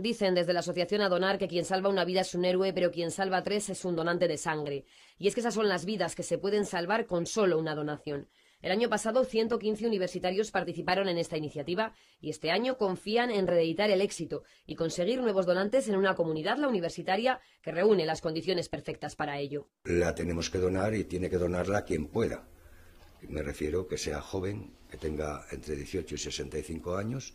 Dicen desde la Asociación a donar... que quien salva una vida es un héroe, pero quien salva tres es un donante de sangre. Y es que esas son las vidas que se pueden salvar con solo una donación. El año pasado, 115 universitarios participaron en esta iniciativa y este año confían en reeditar el éxito y conseguir nuevos donantes en una comunidad, la universitaria, que reúne las condiciones perfectas para ello. La tenemos que donar y tiene que donarla quien pueda. Me refiero que sea joven, que tenga entre 18 y 65 años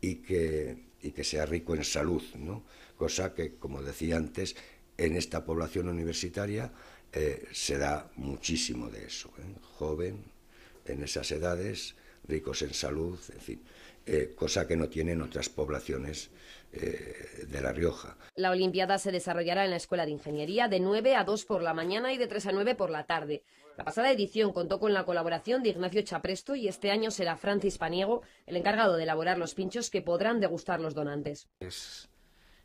y que, sea rico en salud, ¿no? cosa que, como decía antes, en esta población universitaria eh, se da muchísimo de eso. ¿eh? Joven, en esas edades, ricos en salud, en fin, eh, cosa que no tienen otras poblaciones eh, de La Rioja. La Olimpiada se desarrollará en la Escuela de Ingeniería de 9 a 2 por la mañana y de 3 a 9 por la tarde. La pasada edición contó con la colaboración de Ignacio Chapresto y este año será Francis Paniego el encargado de elaborar los pinchos que podrán degustar los donantes. Es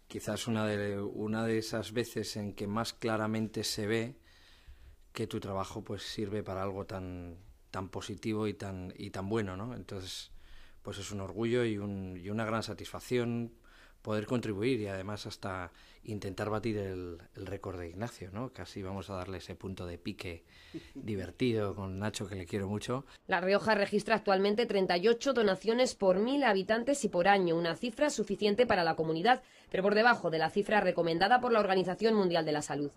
quizás una de, una de esas veces en que más claramente se ve que tu trabajo pues sirve para algo tan tan positivo y tan, y tan bueno, ¿no? Entonces, pues es un orgullo y, una gran satisfacción poder contribuir y además hasta intentar batir el, récord de Ignacio, ¿no? Casi vamos a darle ese punto de pique divertido con Nacho, que le quiero mucho. La Rioja registra actualmente 38 donaciones por mil habitantes y por año, una cifra suficiente para la comunidad, pero por debajo de la cifra recomendada por la Organización Mundial de la Salud.